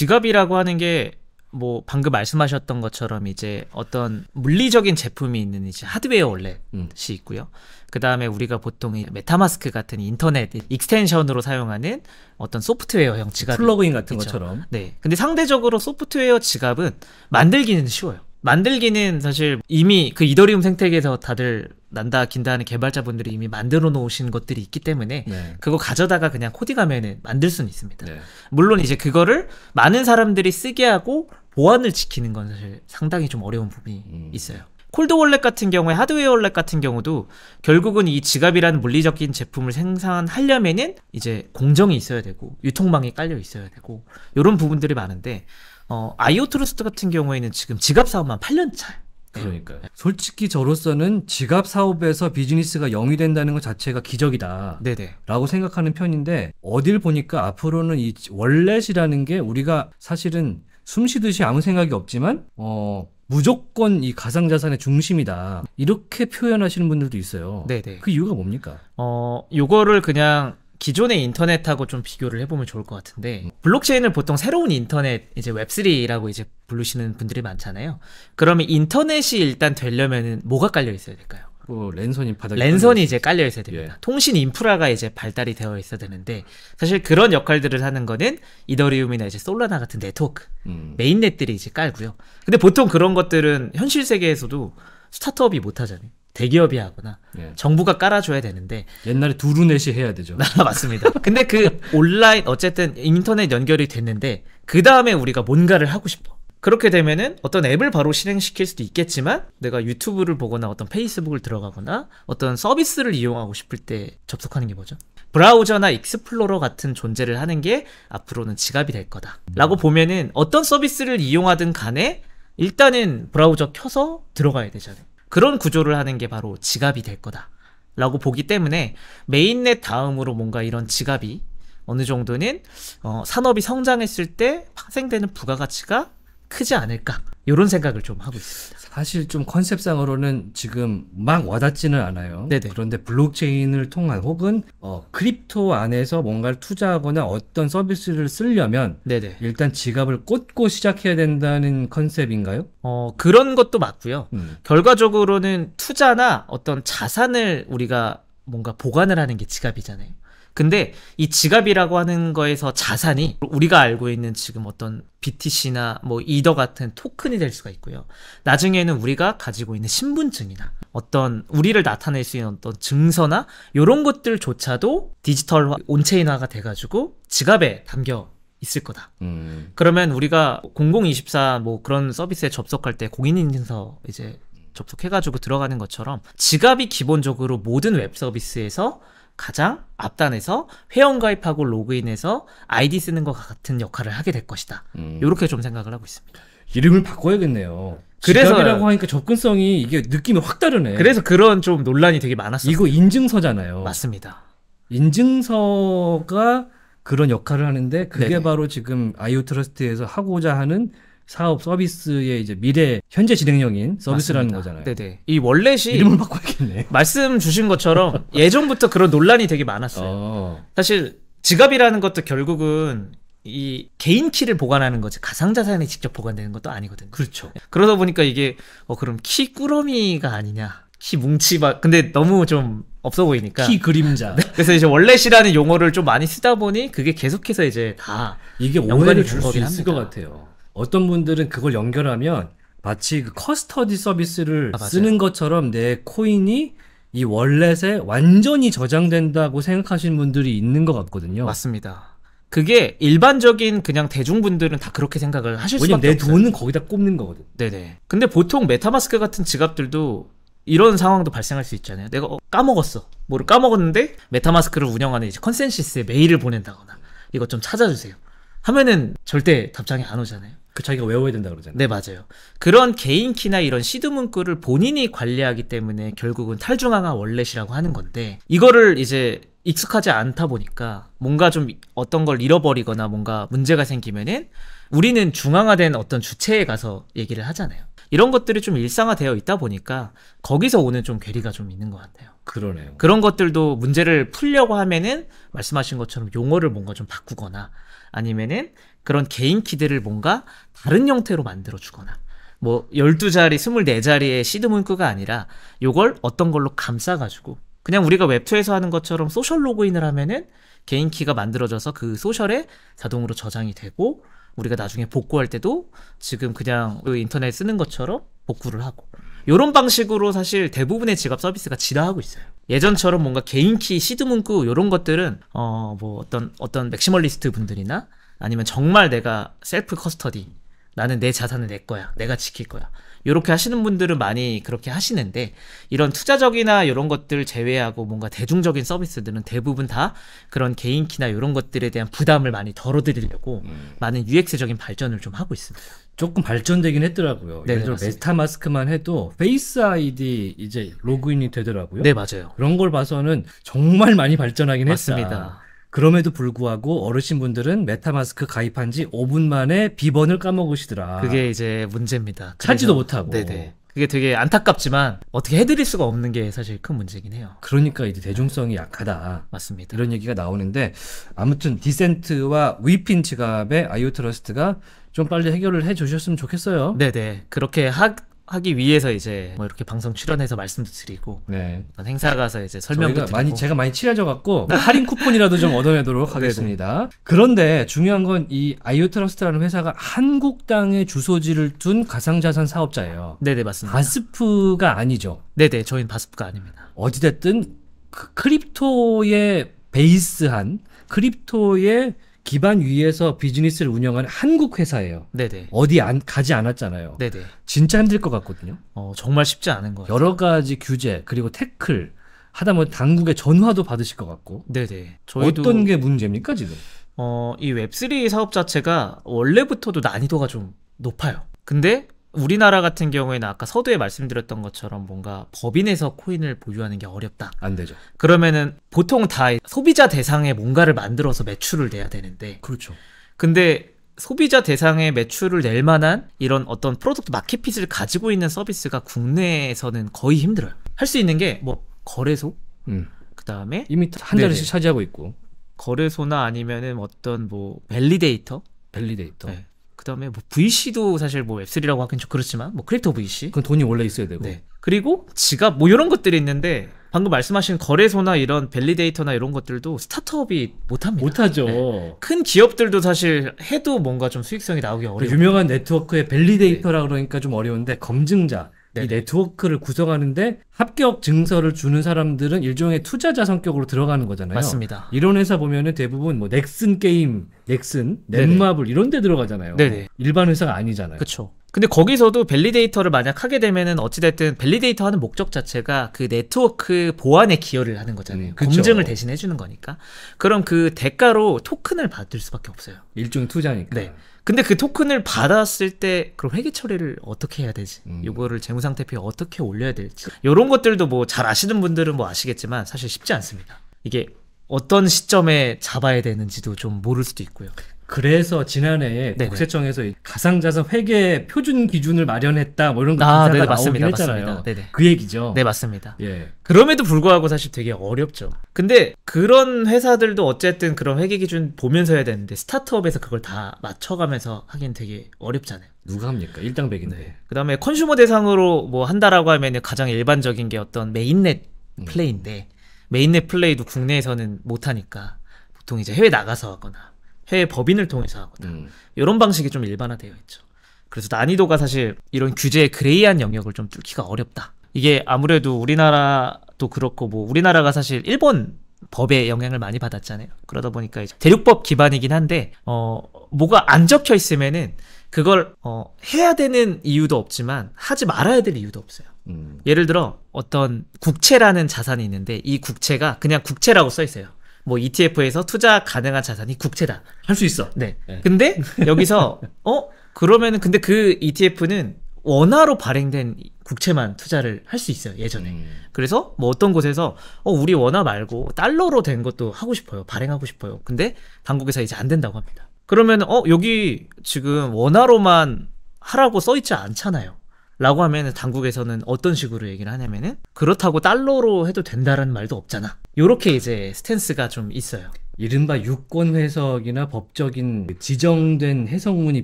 지갑이라고 하는 게 뭐 방금 말씀하셨던 것처럼 이제 어떤 물리적인 제품이 있는 이제 하드웨어 원래 음. 시 있고요. 그 다음에 우리가 보통 이 메타마스크 같은 인터넷 익스텐션으로 사용하는 어떤 소프트웨어형 지갑 플러그인 같은 있죠. 것처럼. 네. 근데 상대적으로 소프트웨어 지갑은 만들기는 쉬워요. 만들기는 사실 이미 그 이더리움 생태계에서 다들 난다 긴다 하는 개발자분들이 이미 만들어 놓으신 것들이 있기 때문에 네. 그거 가져다가 그냥 코딩하면은 만들 수는 있습니다. 네. 물론 이제 그거를 많은 사람들이 쓰게 하고 보안을 지키는 건 사실 상당히 좀 어려운 부분이 음. 있어요. 콜드 월렛 같은 경우에 하드웨어 월렛 같은 경우도 결국은 이 지갑이라는 물리적인 제품을 생산하려면은 이제 공정이 있어야 되고 유통망이 깔려 있어야 되고 이런 부분들이 많은데 어, 아이오 트러스트 같은 경우에는 지금 지갑 사업만 8년 차요 그러니까 솔직히 저로서는 지갑 사업에서 비즈니스가 영위 된다는 것 자체가 기적이다. 네네. 라고 생각하는 편인데 어딜 보니까 앞으로는 이 월렛이라는 게 우리가 사실은 숨 쉬듯이 아무 생각이 없지만 어 무조건 이 가상자산의 중심이다. 이렇게 표현하시는 분들도 있어요. 네네. 그 이유가 뭡니까? 어, 요거를 그냥 기존의 인터넷하고 좀 비교를 해보면 좋을 것 같은데 블록체인을 보통 새로운 인터넷 이제 웹3라고 이제 부르시는 분들이 많잖아요. 그러면 인터넷이 일단 되려면 뭐가 깔려 있어야 될까요? 어, 랜선이 바닥 랜선이 이제 깔려 있어야 됩니다. 예. 통신 인프라가 이제 발달이 되어 있어야 되는데 사실 그런 역할들을 하는 거는 이더리움이나 이제 솔라나 같은 네트워크 음. 메인넷들이 이제 깔고요. 근데 보통 그런 것들은 현실 세계에서도 스타트업이 못 하잖아요. 대기업이 하거나 예. 정부가 깔아줘야 되는데 옛날에 두루넷이 해야 되죠. 아, 맞습니다. 근데 그 온라인 어쨌든 인터넷 연결이 됐는데 그 다음에 우리가 뭔가를 하고 싶어. 그렇게 되면은 어떤 앱을 바로 실행시킬 수도 있겠지만 내가 유튜브를 보거나 어떤 페이스북을 들어가거나 어떤 서비스를 이용하고 싶을 때 접속하는 게 뭐죠? 브라우저나 익스플로러 같은 존재를 하는 게 앞으로는 지갑이 될 거다라고 음. 보면은 어떤 서비스를 이용하든 간에 일단은 브라우저 켜서 들어가야 되잖아요. 그런 구조를 하는 게 바로 지갑이 될 거다. 라고 보기 때문에 메인넷 다음으로 뭔가 이런 지갑이 어느 정도는 어, 산업이 성장했을 때 파생되는 부가가치가 크지 않을까 이런 생각을 좀 하고 있습니다. 사실 좀 컨셉상으로는 지금 막 와닿지는 않아요. 네네. 그런데 블록체인을 통한 혹은 어, 크립토 안에서 뭔가를 투자하거나 어떤 서비스를 쓰려면 네네. 일단 지갑을 꽂고 시작해야 된다는 컨셉인가요? 어, 그런 것도 맞고요. 음. 결과적으로는 투자나 어떤 자산을 우리가 뭔가 보관을 하는 게 지갑이잖아요. 근데 이 지갑이라고 하는 거에서 자산이 우리가 알고 있는 지금 어떤 BTC나 뭐 이더 같은 토큰이 될 수가 있고요. 나중에는 우리가 가지고 있는 신분증이나 어떤 우리를 나타낼 수 있는 어떤 증서나 이런 것들조차도 디지털 온체인화가 돼가지고 지갑에 담겨 있을 거다. 음. 그러면 우리가 0024 뭐 그런 서비스에 접속할 때 공인인증서 이제 접속해가지고 들어가는 것처럼 지갑이 기본적으로 모든 웹 서비스에서 가장 앞단에서 회원 가입하고 로그인해서 아이디 쓰는 것 같은 역할을 하게 될 것이다. 이렇게 음. 좀 생각을 하고 있습니다. 이름을 바꿔야겠네요. 그래서 이라고 하니까 접근성이 이게 느낌이 확 다르네. 그래서 그런 좀 논란이 되게 많았어요. 이거 인증서잖아요. 맞습니다. 인증서가 그런 역할을 하는데 그게 네네. 바로 지금 아이오 트러스트에서 하고자 하는 사업 서비스의 이제 미래 현재 진행형인 서비스라는 맞습니다. 거잖아요. 네네. 이 원래시 이름을 바꿔야겠네. 말씀 주신 것처럼 예전부터 그런 논란이 되게 많았어요. 어. 사실 지갑이라는 것도 결국은 이 개인 키를 보관하는 거지 가상 자산이 직접 보관되는 것도 아니거든요. 그렇죠. 네. 그러다 보니까 이게 어 그럼 키 꾸러미가 아니냐? 키 뭉치바 근데 너무 좀 없어 보이니까 키 그림자 네. 그래서 이제 원래시라는 용어를 좀 많이 쓰다 보니 그게 계속해서 이제 다 이게 오해를 줄수 있을 것 같아요 어떤 분들은 그걸 연결하면 마치 그 커스터디 서비스를 아, 쓰는 것처럼 내 코인이 이 월렛에 완전히 저장된다고 생각하시는 분들이 있는 것 같거든요. 맞습니다. 그게 일반적인 그냥 대중분들은 다 그렇게 생각을 하실 수밖에 없어요. 왜냐면 내 돈은 거기다 꼽는 거거든. 네네. 근데 보통 메타마스크 같은 지갑들도 이런 상황도 발생할 수 있잖아요. 내가 어, 까먹었어. 뭐를 까먹었는데 메타마스크를 운영하는 이제 컨센시스에 메일을 보낸다거나 이것 좀 찾아주세요. 하면은 절대 답장이 안 오잖아요. 그 자기가 외워야 된다 그러잖아요. 네, 맞아요. 그런 개인 키나 이런 시드 문구를 본인이 관리하기 때문에 결국은 탈중앙화 원래시라고 하는 건데 이거를 이제 익숙하지 않다 보니까 뭔가 좀 어떤 걸 잃어버리거나 뭔가 문제가 생기면은 우리는 중앙화된 어떤 주체에 가서 얘기를 하잖아요. 이런 것들이 좀 일상화되어 있다 보니까 거기서 오는 좀 괴리가 좀 있는 것 같아요. 그러네요. 그런 것들도 문제를 풀려고 하면은 말씀하신 것처럼 용어를 뭔가 좀 바꾸거나 아니면은 그런 개인 키들을 뭔가 다른 형태로 만들어 주거나 뭐 12자리, 24자리의 시드 문구가 아니라 요걸 어떤 걸로 감싸 가지고 그냥 우리가 웹2에서 하는 것처럼 소셜 로그인을 하면은 개인 키가 만들어져서 그 소셜에 자동으로 저장이 되고 우리가 나중에 복구할 때도 지금 그냥 그 인터넷 쓰는 것처럼 복구를 하고 요런 방식으로 사실 대부분의 지갑 서비스가 진화하고 있어요. 예전처럼 뭔가 개인키, 시드 문구 요런 것들은 어 뭐 어떤 어떤 맥시멀리스트 분들이나 아니면 정말 내가 셀프 커스터디 나는 내 자산을 내 거야 내가 지킬 거야 이렇게 하시는 분들은 많이 그렇게 하시는데 이런 투자적이나 이런 것들 제외하고 뭔가 대중적인 서비스들은 대부분 다 그런 개인 키나 이런 것들에 대한 부담을 많이 덜어드리려고 음. 많은 UX적인 발전을 좀 하고 있습니다. 조금 발전되긴 했더라고요. 네, 예를 들어 맞습니다. 메타마스크만 해도 페이스 아이디 이제 로그인이 되더라고요. 네 맞아요. 그런 걸 봐서는 정말 많이 발전하긴 맞습니다. 했다. 그럼에도 불구하고 어르신분들은 메타마스크 가입한 지 5분 만에 비번을 까먹으시더라. 그게 이제 문제입니다. 찾지도 못하고. 네네. 그게 되게 안타깝지만 어떻게 해드릴 수가 없는 게 사실 큰 문제긴 해요. 그러니까 이제 대중성이 약하다. 맞습니다. 이런 얘기가 나오는데 아무튼 디센트와 위핀 지갑의 아이오 트러스트가 좀 빨리 해결을 해 주셨으면 좋겠어요. 네네. 그렇게 하, 하기 위해서 이제 뭐 이렇게 방송 출연해서 말씀도 드리고 네. 행사 가서 이제 설명도 드리고 많이 제가 많이 친해져 갖고 할인 쿠폰이라도 좀 얻어내도록 하겠습니다. 그런데 중요한 건 이 아이오트러스트라는 회사가 한국 땅에 주소지를 둔 가상자산 사업자예요. 네네 맞습니다. 바스프가 아니죠. 네네 저희는 바스프가 아닙니다. 어찌됐든 그 크립토의 베이스한 크립토의 기반 위에서 비즈니스를 운영하는 한국 회사예요. 네네. 어디 안 가지 않았잖아요. 네네. 진짜 힘들 것 같거든요. 어, 정말 쉽지 않은 거예요. 여러 가지 규제 그리고 태클 하다보면 당국의 전화도 받으실 것 같고. 네네. 저희도... 어떤 게 문제입니까 지금? 어, 이 웹3 사업 자체가 원래부터도 난이도가 좀 높아요. 근데 우리나라 같은 경우에는 아까 서두에 말씀드렸던 것처럼 뭔가 법인에서 코인을 보유하는 게 어렵다. 안 되죠. 그러면은 보통 다 소비자 대상에 뭔가를 만들어서 매출을 내야 되는데. 그렇죠. 근데 소비자 대상에 매출을 낼 만한 이런 어떤 프로덕트 마켓핏을 가지고 있는 서비스가 국내에서는 거의 힘들어요. 할 수 있는 게 뭐 거래소, 음. 그 다음에 이미 한 자리씩 차지하고 있고 거래소나 아니면은 어떤 뭐 밸리데이터, 밸리데이터. 네. 그다음에 뭐 VC도 사실 뭐 웹3라고 하긴 좀 그렇지만 뭐 크립토 VC 그건 돈이 원래 있어야 되고 네. 그리고 지갑 뭐 이런 것들이 있는데 방금 말씀하신 거래소나 이런 밸리데이터나 이런 것들도 스타트업이 못합니다. 못하죠. 네. 큰 기업들도 사실 해도 뭔가 좀 수익성이 나오기 그 어려요. 유명한 네트워크의 밸리데이터라 네. 그러니까 좀 어려운데 검증자 네. 이 네트워크를 구성하는데 합격 증서를 주는 사람들은 일종의 투자자 성격으로 들어가는 거잖아요. 맞습니다. 이런 회사 보면은 대부분 뭐 넥슨 게임, 넥슨, 넷마블 이런 데 들어가잖아요. 네네. 일반 회사가 아니잖아요. 그렇죠. 근데 거기서도 밸리데이터를 만약 하게 되면은 어찌됐든 밸리데이터 하는 목적 자체가 그 네트워크 보안에 기여를 하는 거잖아요. 음, 그쵸. 검증을 대신 해주는 거니까. 그럼 그 대가로 토큰을 받을 수밖에 없어요. 일종 의 투자니까. 네. 근데 그 토큰을 받았을 때 그럼 회계 처리를 어떻게 해야 되지? 음. 요거를 재무상태표에 어떻게 올려야 될지. 요런 것들도 뭐 잘 아시는 분들은 뭐 아시겠지만 사실 쉽지 않습니다. 이게 어떤 시점에 잡아야 되는지도 좀 모를 수도 있고요. 그래서 지난해 네네. 국세청에서 가상자산 회계 표준 기준을 마련했다 뭐 이런 거 아, 기사가 나오 했잖아요. 그 얘기죠. 네 맞습니다. 예. 그럼에도 불구하고 사실 되게 어렵죠. 근데 그런 회사들도 어쨌든 그런 회계 기준 보면서 해야 되는데 스타트업에서 그걸 다 맞춰가면서 하긴 되게 어렵잖아요. 누가 합니까? 일당백인데. 네. 그다음에 컨슈머 대상으로 뭐 한다라고 하면 가장 일반적인 게 어떤 메인넷 음. 플레이인데 음. 메인넷 플레이도 국내에서는 못하니까 보통 이제 해외 나가서 하거나 해외 법인을 통해서 하거든 음. 이런 방식이 좀 일반화되어 있죠. 그래서 난이도가 사실 이런 규제의 그레이한 영역을 좀 뚫기가 어렵다. 이게 아무래도 우리나라도 그렇고 뭐 우리나라가 사실 일본 법에 영향을 많이 받았잖아요. 그러다 보니까 이제 대륙법 기반이긴 한데 어 뭐가 안 적혀 있으면은 그걸 어 해야 되는 이유도 없지만 하지 말아야 될 이유도 없어요. 음. 예를 들어 어떤 국채라는 자산이 있는데 이 국채가 그냥 국채라고 써 있어요. 뭐 ETF에서 투자 가능한 자산이 국채다. 할 수 있어. 네. 네. 근데 여기서 어 그러면은 근데 그 ETF는 원화로 발행된 국채만 투자를 할 수 있어요 예전에 음. 그래서 뭐 어떤 곳에서 어 우리 원화 말고 달러로 된 것도 하고 싶어요 발행하고 싶어요 근데 당국에서 이제 안 된다고 합니다 그러면 어 여기 지금 원화로만 하라고 써 있지 않잖아요 라고 하면은 당국에서는 어떤 식으로 얘기를 하냐면은 그렇다고 달러로 해도 된다라는 말도 없잖아. 요렇게 이제 스탠스가 좀 있어요. 이른바 유권 해석이나 법적인 그 지정된 해석문이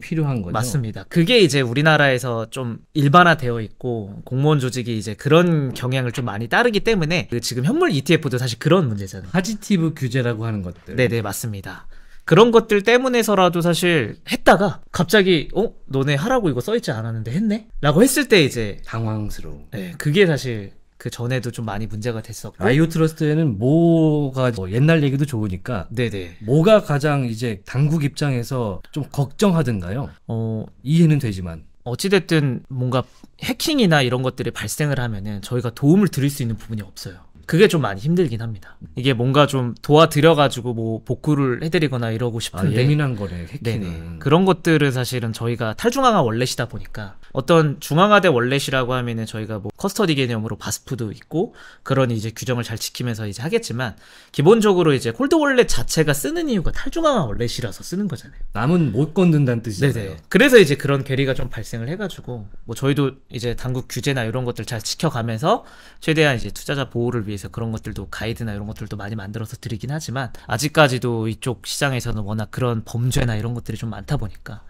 필요한 거죠. 맞습니다. 그게 이제 우리나라에서 좀 일반화되어 있고 공무원 조직이 이제 그런 경향을 좀 많이 따르기 때문에 그 지금 현물 ETF도 사실 그런 문제잖아요. 하지티브 규제라고 하는 것들. 네네 맞습니다. 그런 것들 때문에서라도 사실 했다가 갑자기 어 너네 하라고 이거 써있지 않았는데 했네?라고 했을 때 이제 당황스러운. 네, 그게 사실 그 전에도 좀 많이 문제가 됐었고 아이오 트러스트에는 뭐가 뭐 옛날 얘기도 좋으니까 네네 뭐가 가장 이제 당국 입장에서 좀 걱정하든가요? 어 이해는 되지만 어찌됐든 뭔가 해킹이나 이런 것들이 발생을 하면은 저희가 도움을 드릴 수 있는 부분이 없어요. 그게 좀 많이 힘들긴 합니다. 이게 뭔가 좀 도와드려가지고 뭐 복구를 해드리거나 이러고 아, 싶은데 아, 예민한 거네 해킹 네, 그런 것들은 사실은 저희가 탈중앙화 원래시다 보니까 어떤 중앙화대 원래시라고 하면은 저희가 뭐 커스터디 개념으로 바스푸도 있고 그런 이제 규정을 잘 지키면서 이제 하겠지만 기본적으로 이제 콜드 원래 자체가 쓰는 이유가 탈중앙화 원래시라서 쓰는 거잖아요. 남은 못 건든다는 뜻이잖아요. 네네. 그래서 이제 그런 괴리가 좀 발생을 해가지고 뭐 저희도 이제 당국 규제나 이런 것들 잘 지켜가면서 최대한 이제 투자자 보호를 위해 위해서 그런 것들도 가이드나 이런 것들도 많이 만들어서 드리긴 하지만 아직까지도 이쪽 시장에서는 워낙 그런 범죄나 이런 것들이 좀 많다 보니까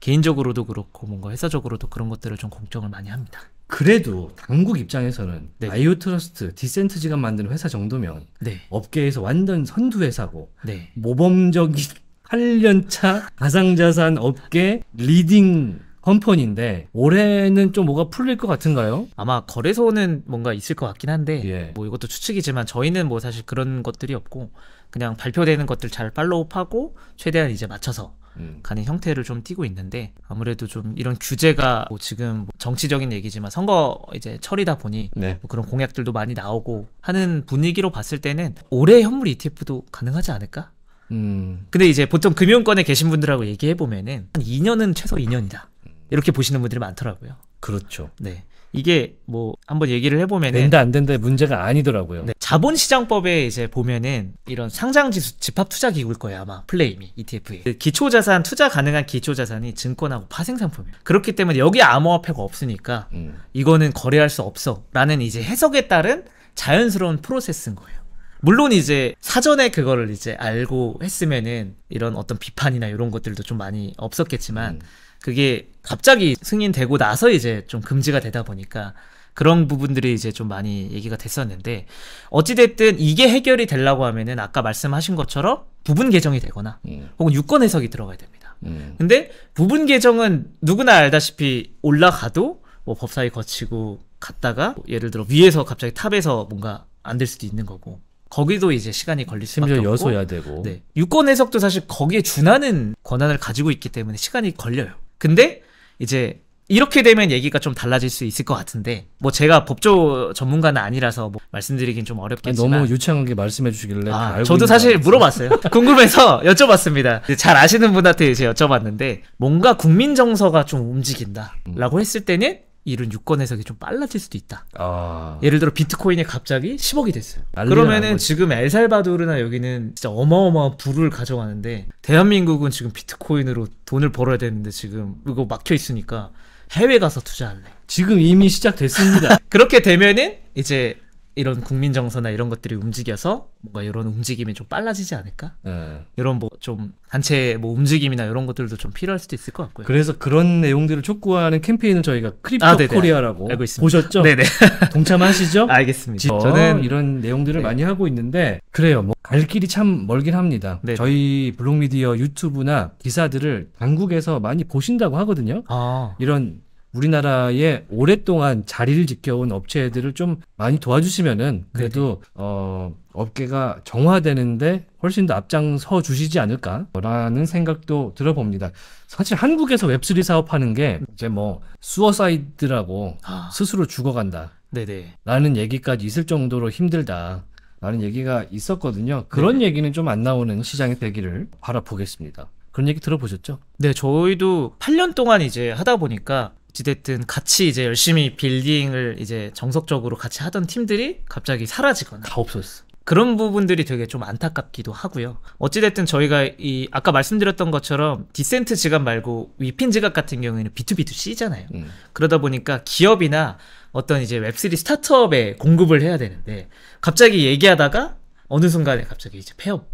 개인적으로도 그렇고 뭔가 회사적으로도 그런 것들을 좀걱정을 많이 합니다. 그래도 당국 입장에서는 네. 아이오 트러스트, 디센트지가 만드는 회사 정도면 네. 업계에서 완전 선두 회사고 네. 모범적인 8년차 가상자산 업계 리딩 헌펀인데 올해는 좀 뭐가 풀릴 것 같은가요? 아마 거래소는 뭔가 있을 것 같긴 한데 예. 뭐 이것도 추측이지만 저희는 뭐 사실 그런 것들이 없고 그냥 발표되는 것들 잘 팔로우하고 최대한 이제 맞춰서 음. 가는 형태를 좀 띄고 있는데 아무래도 좀 이런 규제가 뭐 지금 뭐 정치적인 얘기지만 선거 이제 철이다 보니 네. 뭐 그런 공약들도 많이 나오고 하는 분위기로 봤을 때는 올해 현물 ETF도 가능하지 않을까? 음. 근데 이제 보통 금융권에 계신 분들하고 얘기해 보면은 한 2년은 최소 2년이다. 이렇게 보시는 분들이 많더라고요. 그렇죠. 네. 이게 뭐 한번 얘기를 해보면 된다 안 된다의 문제가 아니더라고요. 네, 자본시장법에 이제 보면은 이런 상장지수 집합투자기구일 거예요 아마 플레임이 ETF에 그 기초자산 투자 가능한 기초자산이 증권하고 파생상품이에요. 그렇기 때문에 여기 암호화폐가 없으니까 음. 이거는 거래할 수 없어라는 이제 해석에 따른 자연스러운 프로세스인 거예요. 물론 이제 사전에 그거를 이제 알고 했으면은 이런 어떤 비판이나 이런 것들도 좀 많이 없었겠지만. 음. 그게 갑자기 승인되고 나서 이제 좀 금지가 되다 보니까 그런 부분들이 이제 좀 많이 얘기가 됐었는데 어찌됐든 이게 해결이 되려고 하면은 아까 말씀하신 것처럼 부분 개정이 되거나 음. 혹은 유권 해석이 들어가야 됩니다. 음. 근데 부분 개정은 누구나 알다시피 올라가도 뭐 법사위 거치고 갔다가 예를 들어 위에서 갑자기 탑에서 뭔가 안 될 수도 있는 거고 거기도 이제 시간이 걸릴 수밖에 없고 여소야 되고 네. 유권 해석도 사실 거기에 준하는 권한을 가지고 있기 때문에 시간이 걸려요. 근데 이제 이렇게 되면 얘기가 좀 달라질 수 있을 것 같은데 뭐 제가 법조 전문가는 아니라서 뭐 말씀드리긴 좀 어렵겠지만 너무 유창하게 말씀해 주시길래 아, 저도 사실 물어봤어요 궁금해서 여쭤봤습니다 잘 아시는 분한테 이제 여쭤봤는데 뭔가 국민 정서가 좀 움직인다라고 했을 때는 이런 유권 해석이 좀 빨라질 수도 있다. 아... 예를 들어 비트코인이 갑자기 10억이 됐어요. 그러면은 지금 엘살바도르나 여기는 진짜 어마어마한 부를 가져가는데 대한민국은 지금 비트코인으로 돈을 벌어야 되는데 지금 이거 막혀 있으니까 해외 가서 투자할래. 지금 이미 시작됐습니다. 그렇게 되면은 이제 이런 국민 정서나 이런 것들이 움직여서 뭔가 이런 움직임이 좀 빨라지지 않을까? 네. 이런 뭐 좀 단체 뭐 움직임이나 이런 것들도 좀 필요할 수도 있을 것 같고요. 그래서 그런 내용들을 촉구하는 캠페인을 저희가 크립토 아, 코리아라고 알고 있습니다. 보셨죠? 네네. 동참하시죠? 알겠습니다. 저는 이런 내용들을 네. 많이 하고 있는데 그래요. 뭐 갈 길이 참 멀긴 합니다. 네 저희 블록미디어 유튜브나 기사들을 당국에서 많이 보신다고 하거든요. 아. 이런 우리나라에 오랫동안 자리를 지켜온 업체들을 좀 많이 도와주시면은 네. 그래도 어 업계가 정화되는데 훨씬 더 앞장서 주시지 않을까라는 생각도 들어봅니다. 사실 한국에서 웹3 사업하는 게 이제 뭐 수어사이드라고 아. 스스로 죽어간다. 네네. 라는 얘기까지 있을 정도로 힘들다. 라는 얘기가 있었거든요. 그런 네 얘기는 좀 안 나오는 시장이 되기를 바라보겠습니다. 그런 얘기 들어보셨죠? 네, 저희도 8년 동안 이제 하다 보니까 어찌됐든 같이 이제 열심히 빌딩을 이제 정석적으로 같이 하던 팀들이 갑자기 사라지거나 다없어어 그런 부분들이 되게 좀 안타깝기도 하고요. 어찌됐든 저희가 이 아까 말씀드렸던 것처럼 디센트 지갑 말고 위핀 지갑 같은 경우에는 B2B2C잖아요. 음. 그러다 보니까 기업이나 어떤 이제 웹3 스타트업에 공급을 해야 되는데 갑자기 얘기하다가 어느 순간에 갑자기 이제 폐업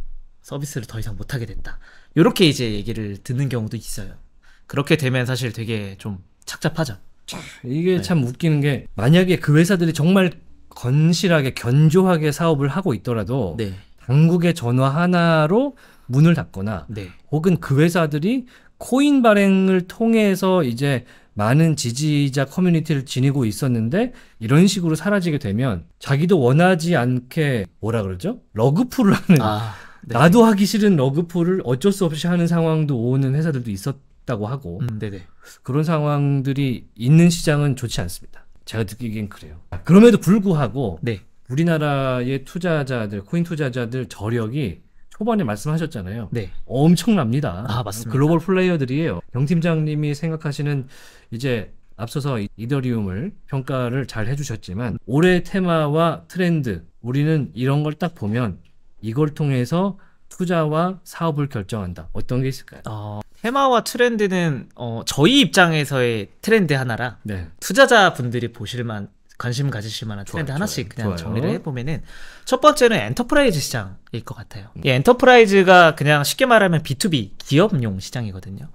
서비스를 더 이상 못하게 됐다. 이렇게 이제 얘기를 듣는 경우도 있어요. 그렇게 되면 사실 되게 좀 착잡하죠. 이게 네. 참 웃기는 게 만약에 그 회사들이 정말 건실하게 견조하게 사업을 하고 있더라도 네. 당국의 전화 하나로 문을 닫거나 네. 혹은 그 회사들이 코인 발행을 통해서 이제 많은 지지자 커뮤니티를 지니고 있었는데 이런 식으로 사라지게 되면 자기도 원하지 않게 뭐라 그러죠? 러그풀을 하는 아, 네. 나도 하기 싫은 러그풀을 어쩔 수 없이 하는 상황도 오는 회사들도 있었 쉽다고 하고 음, 그런 상황들이 있는 시장은 좋지 않습니다. 제가 느끼기엔 그래요. 그럼에도 불구하고 네. 우리나라의 투자자들 코인 투자자들 저력이 초반에 말씀하셨잖아요. 네. 엄청납니다. 아 맞습니다. 글로벌 플레이어들이에요. 영 팀장님이 생각하시는 이제 앞서서 이더리움을 평가를 잘 해주셨지만 올해 테마와 트렌드 우리는 이런 걸 딱 보면 이걸 통해서 투자와 사업을 결정한다. 어떤 게 있을까요? 어, 테마와 트렌드는 어, 저희 입장에서의 트렌드 하나라 네. 투자자 분들이 보실만 관심 가지실 만한 트렌드 좋아요, 하나씩 좋아요. 그냥 좋아요. 정리를 해보면은 첫 번째는 엔터프라이즈 시장일 것 같아요. 음. 이 예, 엔터프라이즈가 그냥 쉽게 말하면 B2B 기업용 시장이거든요.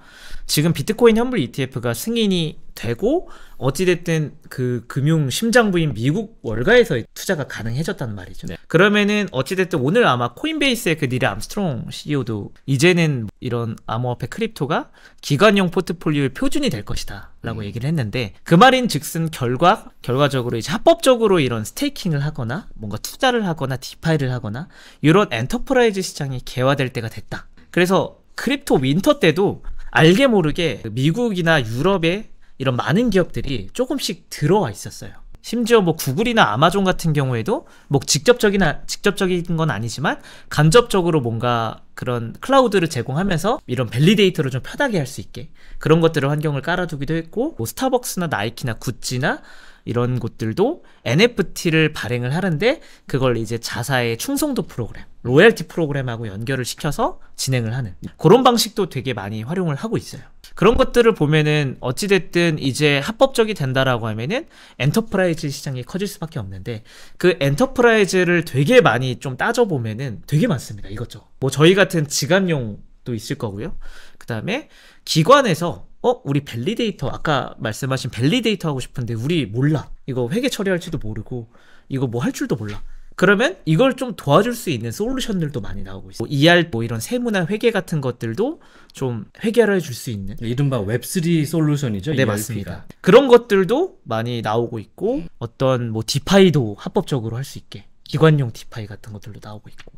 지금 비트코인 현물 ETF가 승인이 되고 어찌됐든 그 금융 심장부인 미국 월가에서 투자가 가능해졌단 말이죠. 네. 그러면은 어찌됐든 오늘 아마 코인베이스의 그 닐 암스트롱 CEO도 이제는 이런 암호화폐 크립토가 기관용 포트폴리오의 표준이 될 것이다 라고 음. 얘기를 했는데 그 말인 즉슨 결과 결과적으로 이제 합법적으로 이런 스테이킹을 하거나 뭔가 투자를 하거나 디파이를 하거나 이런 엔터프라이즈 시장이 개화될 때가 됐다. 그래서 크립토 윈터 때도 알게 모르게 미국이나 유럽에 이런 많은 기업들이 조금씩 들어와 있었어요. 심지어 뭐 구글이나 아마존 같은 경우에도 뭐 직접적인 직접적인 건 아니지만 간접적으로 뭔가 그런 클라우드를 제공하면서 이런 밸리데이터를 좀 편하게 할 수 있게 그런 것들을 환경을 깔아두기도 했고 뭐 스타벅스나 나이키나 구찌나 이런 곳들도 NFT를 발행을 하는데 그걸 이제 자사의 충성도 프로그램, 로얄티 프로그램하고 연결을 시켜서 진행을 하는 그런 방식도 되게 많이 활용을 하고 있어요. 그런 것들을 보면은 어찌됐든 이제 합법적이 된다라고 하면은 엔터프라이즈 시장이 커질 수밖에 없는데 그 엔터프라이즈를 되게 많이 좀 따져보면은 되게 많습니다. 이것저것. 뭐 저희 같은 지갑용도 있을 거고요. 그 다음에 기관에서 어 우리 밸리데이터 아까 말씀하신 밸리데이터 하고 싶은데 우리 몰라 이거 회계 처리할지도 모르고 이거 뭐 할 줄도 몰라 그러면 이걸 좀 도와줄 수 있는 솔루션들도 많이 나오고 있어요. 뭐 ER 뭐 이런 세무나 회계 같은 것들도 좀 해결해 줄수 있는 네, 이른바 웹3 솔루션이죠. 네, ERP가. 맞습니다. 그런 것들도 많이 나오고 있고 어떤 뭐 디파이도 합법적으로 할 수 있게 기관용 디파이 같은 것들도 나오고 있고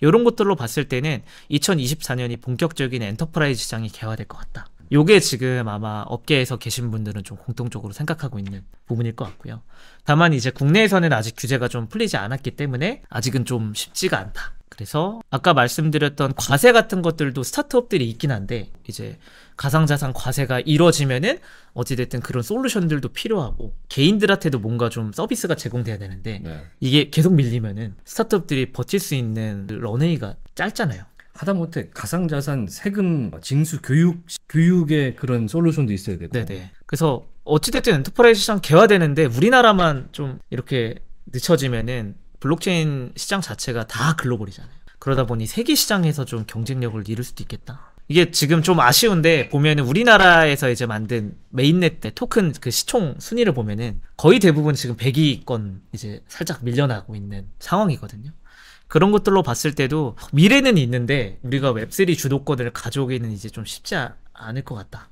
이런 것들로 봤을 때는 2024년이 본격적인 엔터프라이즈 시장이 개화될 것 같다. 요게 지금 아마 업계에서 계신 분들은 좀 공통적으로 생각하고 있는 부분일 것 같고요. 다만 이제 국내에서는 아직 규제가 좀 풀리지 않았기 때문에 아직은 좀 쉽지가 않다. 그래서 아까 말씀드렸던 과세 같은 것들도 스타트업들이 있긴 한데 이제 가상자산 과세가 이뤄지면은 어찌됐든 그런 솔루션들도 필요하고 개인들한테도 뭔가 좀 서비스가 제공돼야 되는데 네. 이게 계속 밀리면은 스타트업들이 버틸 수 있는 런웨이가 짧잖아요. 하다못해 가상자산 세금 뭐 징수 교육 교육의 그런 솔루션도 있어야 되고. 네네. 그래서 어찌됐든 엔터프라이즈 시장 개화되는데 우리나라만 좀 이렇게 늦춰지면은 블록체인 시장 자체가 다 글로벌이잖아요. 그러다 보니 세계 시장에서 좀 경쟁력을 잃을 수도 있겠다. 이게 지금 좀 아쉬운데 보면은 우리나라에서 이제 만든 메인넷 때 토큰 그 시총 순위를 보면은 거의 대부분 지금 100위권 이제 살짝 밀려나고 있는 상황이거든요. 그런 것들로 봤을 때도 미래는 있는데 우리가 웹3 주도권을 가져오기는 이제 좀 쉽지 않을 것 같다.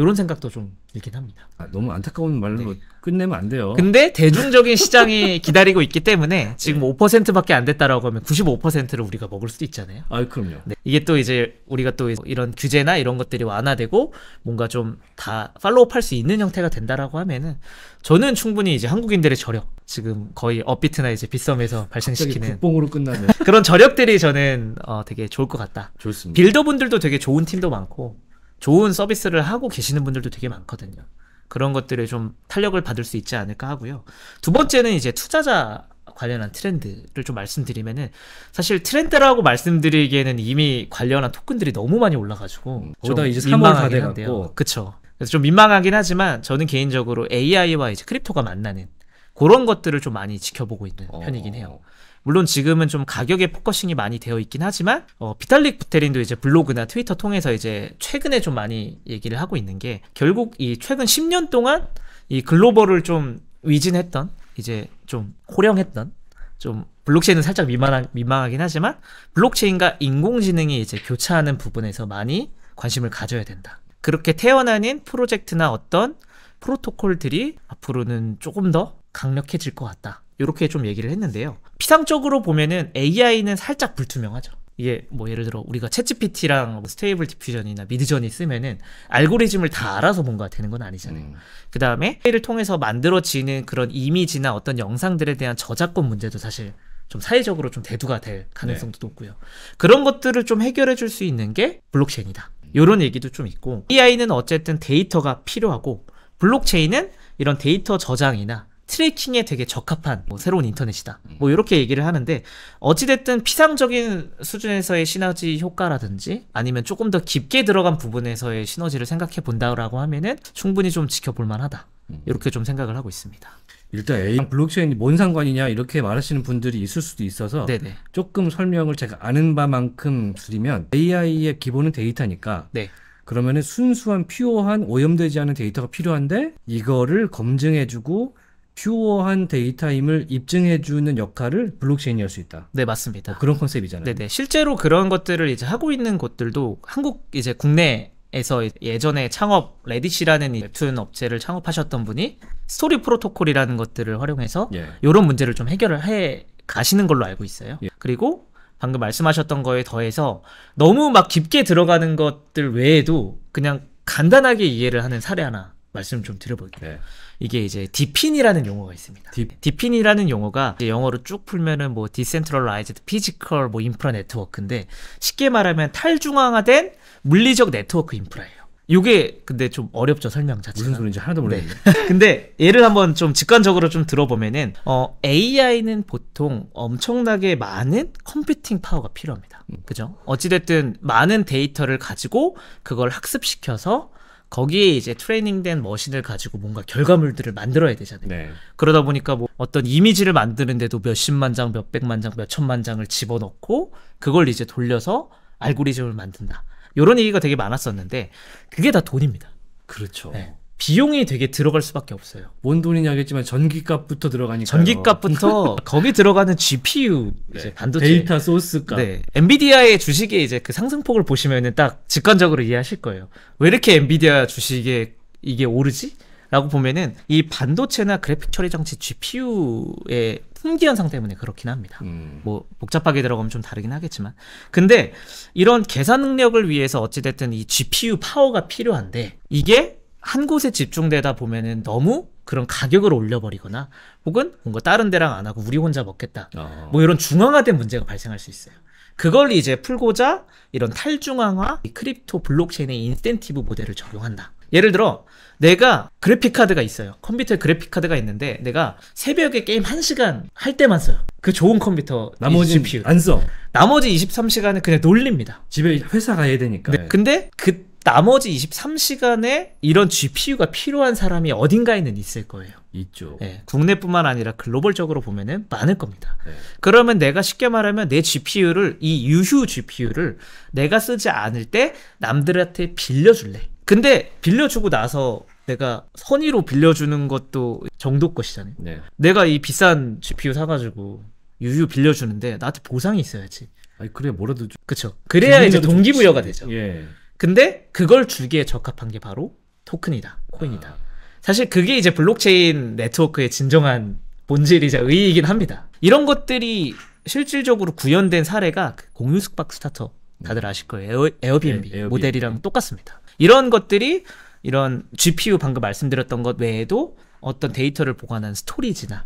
이런 생각도 좀있긴 합니다. 아, 너무 안타까운 말로 네. 끝내면 안 돼요. 근데 대중적인 시장이 기다리고 있기 때문에 지금 네. 5%밖에 안 됐다라고 하면 95%를 우리가 먹을 수도 있잖아요. 아, 그럼요. 네. 이게 또 이제 우리가 또 이런 규제나 이런 것들이 완화되고 뭔가 좀 다 팔로우할 수 있는 형태가 된다라고 하면은 저는 충분히 이제 한국인들의 저력 지금 거의 업비트나 이제 빗썸에서 발생시키는 국뽕으로 끝나는 그런 저력들이 저는 어, 되게 좋을 것 같다. 좋습니다. 빌더분들도 되게 좋은 팀도 많고 좋은 서비스를 하고 계시는 분들도 되게 많거든요. 그런 것들에 좀 탄력을 받을 수 있지 않을까 하고요. 두 번째는 이제 투자자 관련한 트렌드를 좀 말씀드리면은 사실 트렌드라고 말씀드리기에는 이미 관련한 토큰들이 너무 많이 올라가지고 보다 이제 3월 다 돼갖고 그쵸 그래서 좀 민망하긴 하지만 저는 개인적으로 AI와 이제 크립토가 만나는 그런 것들을 좀 많이 지켜보고 있는 어... 편이긴 해요. 물론 지금은 좀 가격에 포커싱이 많이 되어 있긴 하지만 어, 비탈릭 부테린도 이제 블로그나 트위터 통해서 이제 최근에 좀 많이 얘기를 하고 있는 게 결국 이 최근 10년 동안 이 글로벌을 좀 위진했던 이제 좀 호령했던 좀 블록체인은 살짝 미망하망하긴 하지만 블록체인과 인공지능이 이제 교차하는 부분에서 많이 관심을 가져야 된다. 그렇게 태어나는 프로젝트나 어떤 프로토콜들이 앞으로는 조금 더 강력해질 것 같다. 이렇게 좀 얘기를 했는데요. 피상적으로 보면은 AI는 살짝 불투명하죠. 이게 뭐 예를 들어 우리가 챗 g 피티랑 스테이블 디퓨전이나 미드전이 쓰면은 알고리즘을 다 알아서 뭔가 되는 건 아니잖아요. 음. 그 다음에 이를 통해서 만들어지는 그런 이미지나 어떤 영상들에 대한 저작권 문제도 사실 좀 사회적으로 좀 대두가 될 가능성도 네. 높고요. 그런 것들을 좀 해결해 줄 수 있는 게 블록체인이다. 이런 얘기도 좀 있고 AI는 어쨌든 데이터가 필요하고 블록체인은 이런 데이터 저장이나 트래킹에 되게 적합한 뭐 새로운 인터넷이다. 음. 뭐 이렇게 얘기를 하는데 어찌됐든 피상적인 수준에서의 시너지 효과라든지 아니면 조금 더 깊게 들어간 부분에서의 시너지를 생각해 본다라고 하면은 충분히 좀 지켜볼 만하다. 이렇게 음. 좀 생각을 하고 있습니다. 일단 A랑 블록체인이 뭔 상관이냐 이렇게 말하시는 분들이 있을 수도 있어서 네네. 조금 설명을 제가 아는 바만큼 드리면 AI의 기본은 데이터니까 네. 그러면은 순수한 퓨어한 오염되지 않은 데이터가 필요한데 이거를 검증해주고 퓨어한 데이터임을 입증해주는 역할을 블록체인이 할 수 있다. 네, 맞습니다. 뭐 그런 컨셉이잖아요. 네네. 실제로 그런 것들을 이제 하고 있는 곳들도 한국 이제 국내 에서 예전에 창업 레딧이라는 웹툰 업체를 창업하셨던 분이 스토리 프로토콜이라는 것들을 활용해서 예. 이런 문제를 좀 해결을 해 가시는 걸로 알고 있어요. 예. 그리고 방금 말씀하셨던 거에 더해서 너무 막 깊게 들어가는 것들 외에도 그냥 간단하게 이해를 하는 사례 하나 말씀 좀 드려볼게요. 네. 이게 이제 디핀이라는 용어가 있습니다. 디... 핀이라는 용어가 영어로 쭉 풀면은 뭐 디센트럴라이즈드 피지컬 뭐 인프라 네트워크인데 쉽게 말하면 탈중앙화된 물리적 네트워크 인프라예요. 이게 근데 좀 어렵죠 설명 자체가 무슨 소리인지 하나도 네. 모르겠네. 네. 근데 얘를 한번 좀 직관적으로 좀 들어보면은 어, AI는 보통 엄청나게 많은 컴퓨팅 파워가 필요합니다. 음. 그죠? 어찌됐든 많은 데이터를 가지고 그걸 학습시켜서 거기에 이제 트레이닝된 머신을 가지고 뭔가 결과물들을 만들어야 되잖아요. 네. 그러다 보니까 뭐 어떤 이미지를 만드는데도 몇십만 장, 몇백만 장, 몇천만 장을 집어넣고 그걸 이제 돌려서 알고리즘을 만든다. 요런 얘기가 되게 많았었는데 그게 다 돈입니다. 그렇죠. 네. 비용이 되게 들어갈 수밖에 없어요. 뭔 돈이냐 겠지만 전기값부터 들어가니까 전기값부터 거기 들어가는 GPU 네. 이제 반도체 데이터 소스값. 네. 엔비디아의 주식의 이제 그 상승폭을 보시면은 딱 직관적으로 이해하실 거예요. 왜 이렇게 엔비디아 주식에 이게 오르지? 라고 보면은 이 반도체나 그래픽 처리 장치 GPU의 품귀 현상 때문에 그렇긴 합니다. 음. 뭐 복잡하게 들어가면 좀 다르긴 하겠지만 근데 이런 계산 능력을 위해서 어찌 됐든 이 GPU 파워가 필요한데 이게 한 곳에 집중되다 보면은 너무 그런 가격을 올려버리거나 혹은 뭔가 다른 데랑 안 하고 우리 혼자 먹겠다 어. 뭐 이런 중앙화된 문제가 발생할 수 있어요. 그걸 이제 풀고자 이런 탈중앙화 크립토 블록체인의 인센티브 모델을 적용한다. 예를 들어 내가 그래픽카드가 있어요 컴퓨터에 그래픽카드가 있는데 내가 새벽에 게임 1시간 할 때만 써요 그 좋은 컴퓨터 나머지 CPU 안써 나머지 23시간은 그냥 놀립니다 집에 회사 가야 되니까 근 네. 근데 그 나머지 23시간에 이런 GPU가 필요한 사람이 어딘가에는 있을 거예요. 있죠. 네, 예, 국내뿐만 아니라 글로벌적으로 보면은 많을 겁니다. 네. 그러면 내가 쉽게 말하면 내 GPU를 이 유휴 GPU를 내가 쓰지 않을 때 남들한테 빌려줄래. 근데 빌려주고 나서 내가 선의로 빌려주는 것도 정도 것이잖아요. 네. 내가 이 비싼 GPU 사가지고 유휴 빌려주는데 나한테 보상이 있어야지. 아니 그래 뭐라도 좀... 그쵸. 그래야 이제 동기부여가 되죠. 예. 근데 그걸 주기에 적합한 게 바로 토큰이다, 코인이다. 아. 사실 그게 이제 블록체인 네트워크의 진정한 본질이자 의의이긴 합니다. 이런 것들이 실질적으로 구현된 사례가 그 공유 숙박 스타터 음. 다들 아실 거예요. 에어, 비앤비 네, 모델이랑 똑같습니다. 이런 것들이 이런 GPU 방금 말씀드렸던 것 외에도 어떤 데이터를 보관한 스토리지나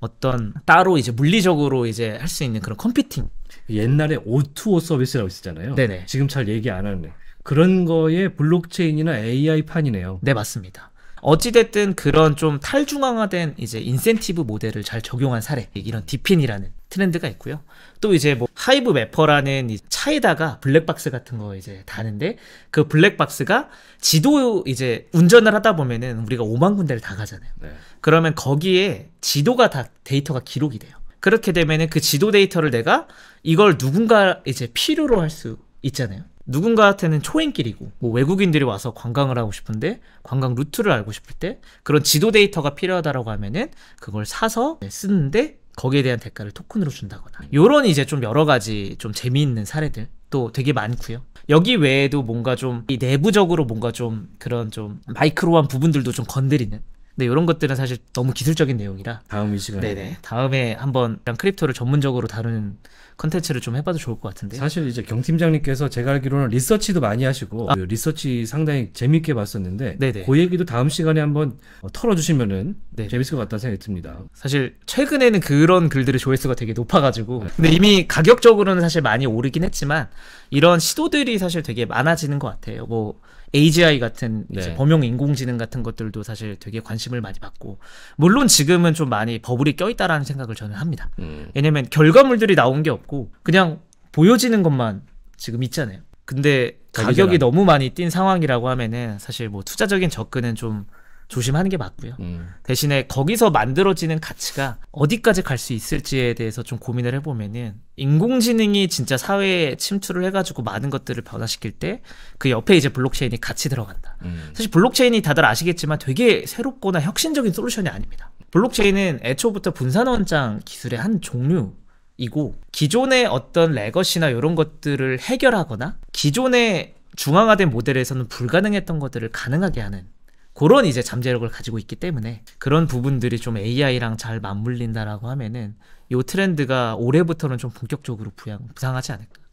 어떤 따로 이제 물리적으로 이제 할 수 있는 그런 컴퓨팅. 옛날에 O2O 서비스라고 있었잖아요. 네네. 지금 잘 얘기 안 하는데 그런 거에 블록체인이나 AI판이네요. 네, 맞습니다. 어찌됐든 그런 좀 탈중앙화된 이제 인센티브 모델을 잘 적용한 사례, 이런 디핀이라는 트렌드가 있고요. 또 이제 뭐 하이브 매퍼라는 차에다가 블랙박스 같은 거 이제 다는데 그 블랙박스가 지도 이제 운전을 하다 보면은 우리가 5만 군데를 다 가잖아요. 네. 그러면 거기에 지도가 다 데이터가 기록이 돼요. 그렇게 되면은 그 지도 데이터를 내가 이걸 누군가 이제 필요로 할 수 있잖아요. 누군가한테는 초인길이고뭐 외국인들이 와서 관광을 하고 싶은데 관광 루트를 알고 싶을 때 그런 지도 데이터가 필요하다라고 하면은 그걸 사서 쓰는데 거기에 대한 대가를 토큰으로 준다거나 요런 이제 좀 여러 가지 좀 재미있는 사례들 또 되게 많고요. 여기 외에도 뭔가 좀 이 내부적으로 뭔가 좀 그런 좀 마이크로한 부분들도 좀 건드리는 근데 네, 이런 것들은 사실 너무 기술적인 내용이라 다음 이 시간에 네네. 다음에 한번 크립토를 전문적으로 다루는 컨텐츠를 좀 해봐도 좋을 것 같은데요. 사실 이제 경 팀장님께서 제가 알기로는 리서치도 많이 하시고 아. 그 리서치 상당히 재밌게 봤었는데 네네. 그 얘기도 다음 시간에 한번 어, 털어주시면은 네 재밌을 것 같다는 생각이 듭니다. 사실 최근에는 그런 글들의 조회수가 되게 높아가지고 네. 근데 이미 가격적으로는 사실 많이 오르긴 했지만 이런 시도들이 사실 되게 많아지는 것 같아요. 뭐 AGI 같은 네. 범용 인공지능 같은 것들도 사실 되게 관심을 많이 받고 물론 지금은 좀 많이 버블이 껴있다라는 생각을 저는 합니다. 음. 왜냐면 결과물들이 나온 게 없고 그냥 보여지는 것만 지금 있잖아요. 근데 가격이 너무 많이 뛴 상황이라고 하면은 사실 뭐 투자적인 접근은 좀 조심하는 게 맞고요. 음. 대신에 거기서 만들어지는 가치가 어디까지 갈 수 있을지에 대해서 좀 고민을 해보면은 인공지능이 진짜 사회에 침투를 해가지고 많은 것들을 변화시킬 때 그 옆에 이제 블록체인이 같이 들어간다. 음. 사실 블록체인이 다들 아시겠지만 되게 새롭거나 혁신적인 솔루션이 아닙니다. 블록체인은 애초부터 분산원장 기술의 한 종류 이고 기존의 어떤 레거시나 이런 것들을 해결하거나 기존의 중앙화된 모델에서는 불가능했던 것들을 가능하게 하는 그런 이제 잠재력을 가지고 있기 때문에 그런 부분들이 좀 AI랑 잘 맞물린다라고 하면은 요 트렌드가 올해부터는 좀 본격적으로 부양, 부상하지 않을까.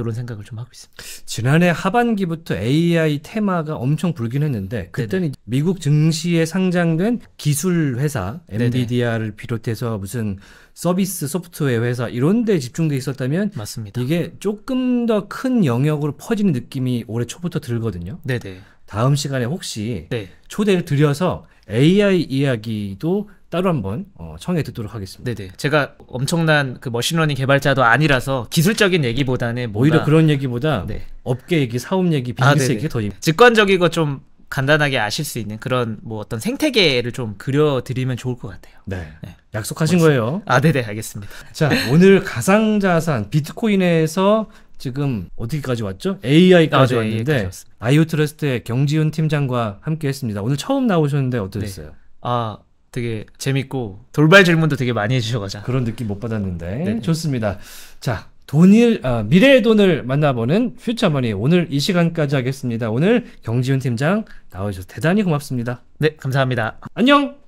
이런 생각을 좀 하고 있습니다. 지난해 하반기부터 AI 테마가 엄청 불긴 했는데 그때는 네네. 미국 증시에 상장된 기술 회사 엔비디아를 비롯해서 무슨 서비스 소프트웨어 회사 이런 데 집중돼 있었다면 맞습니다. 이게 조금 더 큰 영역으로 퍼지는 느낌이 올해 초부터 들거든요. 네네. 다음 시간에 혹시 네. 초대를 드려서 AI 이야기도 따로 한번 어, 청해 듣도록 하겠습니다. 네네. 제가 엄청난 그 머신러닝 개발자도 아니라서 기술적인 얘기보다는 오히려 그런 얘기보다 네. 업계 얘기, 사업 얘기, 아, 비즈니스 아, 얘기 더 직관적이고 좀 간단하게 아실 수 있는 그런 뭐 어떤 생태계를 좀 그려드리면 좋을 것 같아요. 네. 네. 약속하신 멋있... 거예요. 아, 네네, 알겠습니다. 자, 오늘 가상자산 비트코인에서 지금 어디까지 왔죠? AI까지 아, 네, 왔는데 아이오트레스트의 경지훈 팀장과 함께했습니다. 오늘 처음 나오셨는데 어떠셨어요? 네. 아 되게 재밌고 돌발 질문도 되게 많이 해주셔가지고 그런 느낌 못 받았는데 네. 좋습니다. 자돈일 아, 미래의 돈을 만나보는 퓨처머니 오늘 이 시간까지 하겠습니다. 오늘 경지훈 팀장 나와주셔서 대단히 고맙습니다. 네 감사합니다. 안녕.